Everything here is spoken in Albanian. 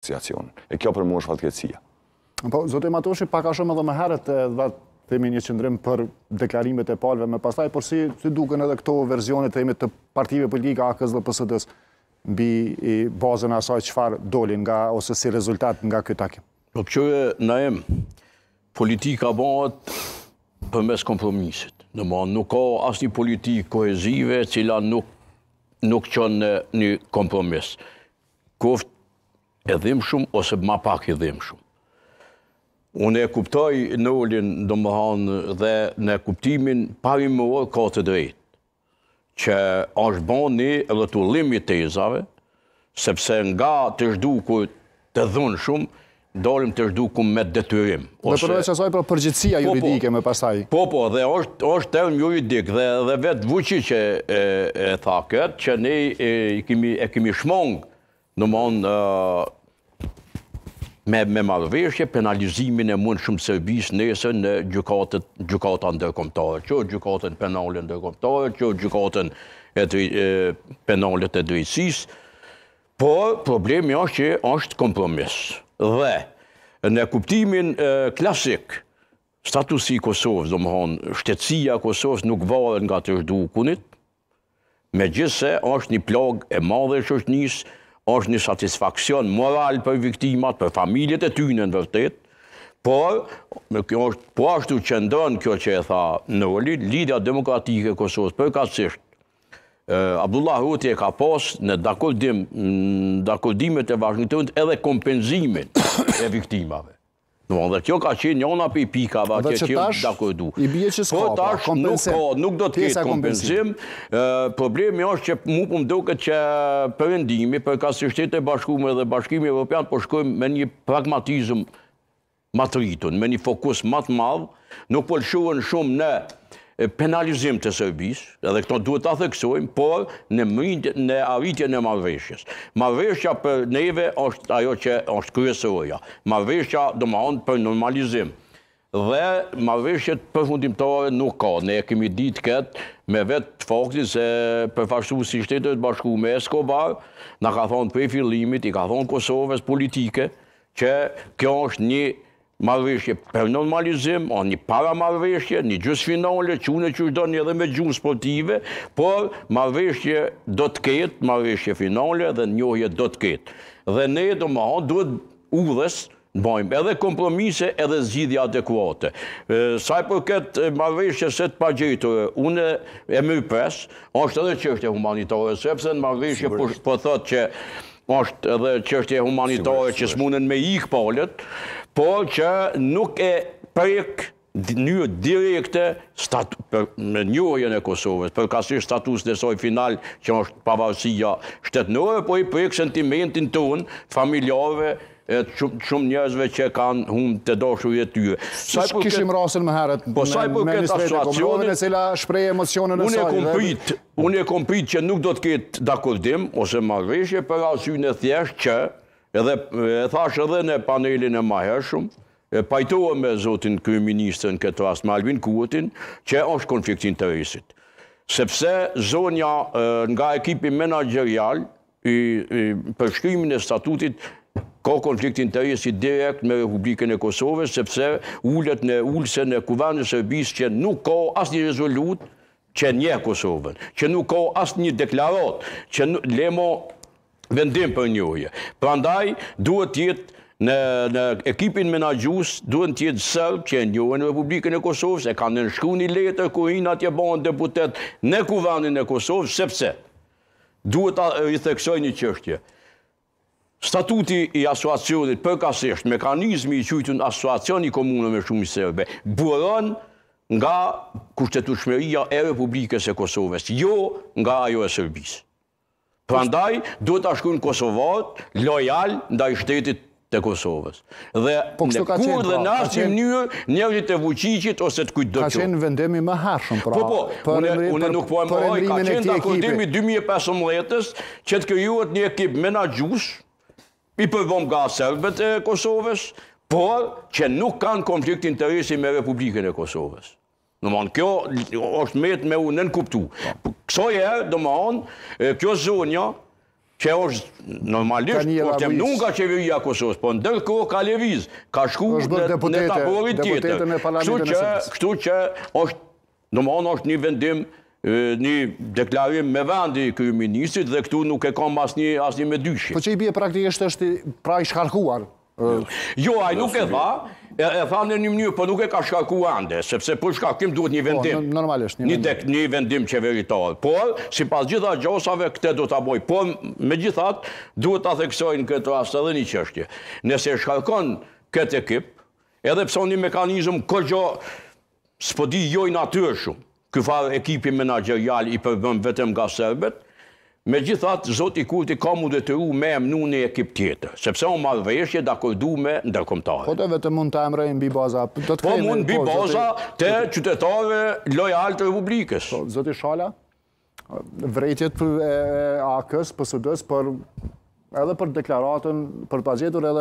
asociacion. E kjo për mu është fatkecija. Po, zote Matoshi, pak a shumë edhe më herët, dhe themi një qëndrim për deklarimet e palve me pastaj, por si, si duken edhe këto verzionit e të partive politika AKS dhe PSD-s, bi i bazën asaj qëfar dolin nga, ose si rezultat nga këtë akim? Po, kjo e në em, politika bëhet për mes kompromisit. Në ma, nuk ka asë një politikë kohezive, cila nuk, nuk qënë një kompromis. Koftë e dhimë shumë ose ma pak e dhimë shumë. Unë e kuptoj në ullin do më hanë dhe në kuptimin pari më orë ka të drejtë, që është bon një rëtullimi të izave, sepse nga të shdu ku të dhunë shumë, dorim të shdu me detyrim. Dhe përveç që asoj për përgjithsia po, po. juridike me pasaj. Po, po, dhe është term juridik dhe vetë vëqi që e tha këtë, që ne e kemi shmongë në me, me marveshje penalizimin e mund shumë servis nëse në gjukatët, gjukata ndërkomtare, që gjukatën penalin ndërkomtare, që gjukatën e, e penalit e drejtsis, por problemi është që është kompromis. Dhe, në kuptimin klasik, statusi i Kosovës, do më honë, shtetsia Kosovës nuk varen nga të shdukunit, me gjithse është një plagë e madhe shështë njësë, është një satisfakcion moral për viktimat, për familjet e tyne në vërtet, por, me kjo është po ashtu që ndërën kjo që e tha në lidja demokratike e Kosovës përkatsisht. Abdullah Huti e ka pos në dakordimet e vazhënitën edhe kompenzimin e viktimave. Dhe kjo ka qenë njona për i pika, dhe kjo që tash nuk do të ketë kompensim. Problemi është që mu pëmë po duke që përëndimi, për ka si shtetë e bashkume dhe bashkimi e Europian, po shkojmë me një pragmatizm matritun, me një fokus matë madhë, nuk përshuën po shumë në penalizim të sërbis, edhe këto duhet të theksojmë, por në arritje në marveshjes. Marveshja për neve është ajo që është kryesoroja. Marveshja do më onë për normalizim. Dhe marveshjet përfundimtare nuk ka. Ne e kemi ditë këtë me vetë të fokësit se përfashtu si shtetër të bashku me Eskobar, në ka thonë prej fillimit, i ka thonë Kosovës politike, që kjo është një marveshje përnon malizim, o një para marveshje, një gjusë finale, që une që shdo një dhe me gjusë sportive, por marveshje do të ketë, marveshje finale dhe njohje do të ketë. Dhe ne do më duhet udhës, në edhe kompromise edhe zgjidhja adekuate. Saj për këtë marveshje se të pagjetore, une e më presë, është edhe qështë e humanitore, sepse në marveshje për po po thotë që është edhe qështje humanitare që s'munën me ikë palët, por që nuk e prek një direkte me njërën e Kosovës, për kasi status në soj final që është pavarësia shtetënore, por i prek sentimentin të unë familjare, shumë njerëzve që kanë humë të doshur e tyre. Kishim rasën më herët po, me Ministrejtë e Komunonin e cila shprej emocionën e sajnë. Unë e kompritë që nuk do të ketë dakordim ose marveshje për arsynë në thjesht që edhe e thash edhe në panelin e maheshëm, e pajtoa me Zotin Kërë Ministrën këtë rast, Malvin Kuotin, që është konfliktin të rejësit. Sepse zonja nga ekipi menagerial, i përshkrimin e statutit, ka konfliktin të rejësit direkt me Republikën e Kosovës, sepse ullet në ullëse në kuvanë Sërbis, që nuk ka asë një që njehë Kosovën, që nuk ka asë një deklarat, që lemo vendim për njohje. Prandaj, duhet tjetë Në, në ekipin menagjus duhet të jetë që e njohë në Republikën e Kosovës, e kanë nënshku një letër ku i nga tje banë deputet në kuvanin e Kosovës, sepse duhet të i theksoj një qështje. Statuti i asoacionit përkasisht, mekanizmi i qytun asoacion i me shumë i sërbe, buron nga kushtetushmeria e Republikës e Kosovës, jo nga ajo e sërbisë. Prandaj, duhet të shkujnë Kosovat, lojal, ndaj shtetit të Kosovës. Dhe po në kur dhe pra, në asë mënyrë, njerëzit të vëqicit ose të kujtë dëqo. Ka qenë vendemi më hashëm, pra. Po, po, unë nuk po e më ka qenë të akordimi 2015-ës, që të kërjuat një ekip menagjus, i përbom nga serbet e Kosovës, por që nuk kanë konflikt interesi me Republikën e Kosovës. Në kjo është metë me unë në kuptu. Po. e, në kjo zonja, jo, që është normalisht, po të më qeveria Kosovës, po ndërko ka leviz, ka shku në të aborit tjetër. Kështu që është, në është një vendim, një deklarim me vendi kërë ministrit, dhe këtu nuk e kam asni një dyshje. një Po që i bje praktikisht është pra i shkarkuar? Jo, a i nuk e dha, e tha në një mënyrë, po nuk e ka shkaku ande, sepse për shkakim duhet një po, vendim. Normalisht, një vendim. Një vendim qeveritarë. Por, si pas gjitha gjosave, këte duhet të boj. Por, me gjithat, duhet të theksojnë këtë rast edhe një qështje. Nëse shkakon këtë ekip, edhe pëso një mekanizm gjo, s'po di joj natyrë shumë, këfar ekipi menagerial i përbëm vetëm nga serbet, Me gjithat, Zoti Kurti ka mu dhe të ru me emnu një ekip tjetër, sepse o marrë veshje dhe akordu me ndërkomtarë. Po të vetë mund të emrejnë bëj baza. Po mund bëj baza të qytetare lojal të republikës. Po, Zoti Shala, vrejtjet për AK-së, për sud për edhe për deklaratën, për pazjetur edhe,